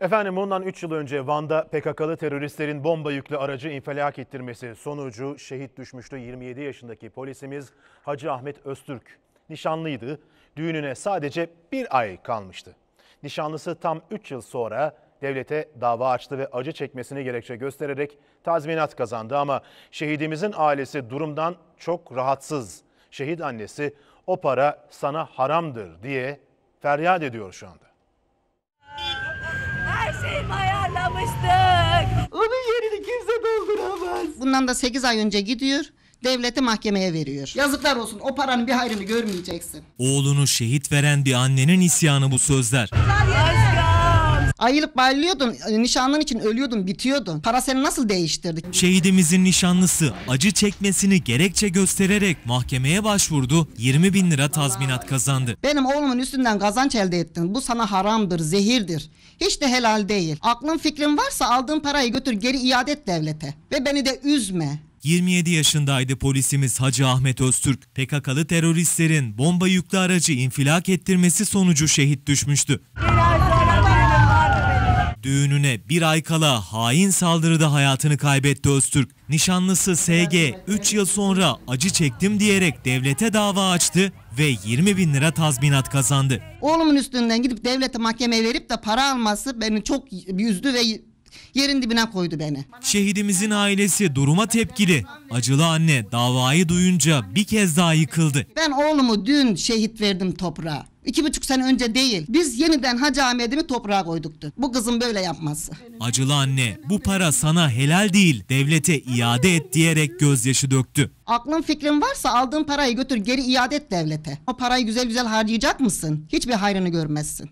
Efendim bundan 3 yıl önce Van'da PKK'lı teröristlerin bomba yüklü aracı infilak ettirmesi sonucu şehit düşmüştü 27 yaşındaki polisimiz Hacı Ahmet Öztürk. Nişanlıydı. Düğününe sadece bir ay kalmıştı. Nişanlısı tam 3 yıl sonra devlete dava açtı ve acı çekmesini gerekçe göstererek tazminat kazandı ama şehidimizin ailesi durumdan çok rahatsız. Şehit annesi o para sana haramdır diye feryat ediyor şu anda. yapmıştık. Onun yerini kimse dolduramaz. Bundan da 8 ay önce gidiyor devleti mahkemeye veriyor. Yazıklar olsun o paranın bir hayrını görmeyeceksin. Oğlunu şehit veren bir annenin isyanı bu sözler. Ayılıp bayılıyordun. E, Nişanlın için ölüyordun, bitiyordun. Para seni nasıl değiştirdi? Şehidimizin nişanlısı acı çekmesini gerekçe göstererek mahkemeye başvurdu. 20 bin lira tazminat kazandı. Benim oğlumun üstünden kazanç elde ettin. Bu sana haramdır, zehirdir. Hiç de helal değil. Aklın fikrin varsa aldığın parayı götür geri iade et devlete. Ve beni de üzme. 27 yaşındaydı polisimiz Hacı Ahmet Öztürk. PKK'lı teröristlerin bomba yüklü aracı infilak ettirmesi sonucu şehit düşmüştü. Helal düğününe bir ay kala hain saldırıda hayatını kaybetti Öztürk. Nişanlısı SG 3 yıl sonra acı çektim diyerek devlete dava açtı ve 20 bin lira tazminat kazandı. Oğlumun üstünden gidip devlete mahkeme verip de para alması beni çok üzdü ve yerin dibine koydu beni. Şehidimizin ailesi duruma tepkili. Acılı anne davayı duyunca bir kez daha yıkıldı. Ben oğlumu dün şehit verdim toprağa. İki buçuk sene önce değil. Biz yeniden Hacı Ahmet'imi toprağa koyduktu. Bu kızın böyle yapması. Acılı anne bu para sana helal değil devlete iade et diyerek gözyaşı döktü. Aklın fikrin varsa aldığın parayı götür geri iade et devlete. O parayı güzel güzel harcayacak mısın? Hiçbir hayrını görmezsin.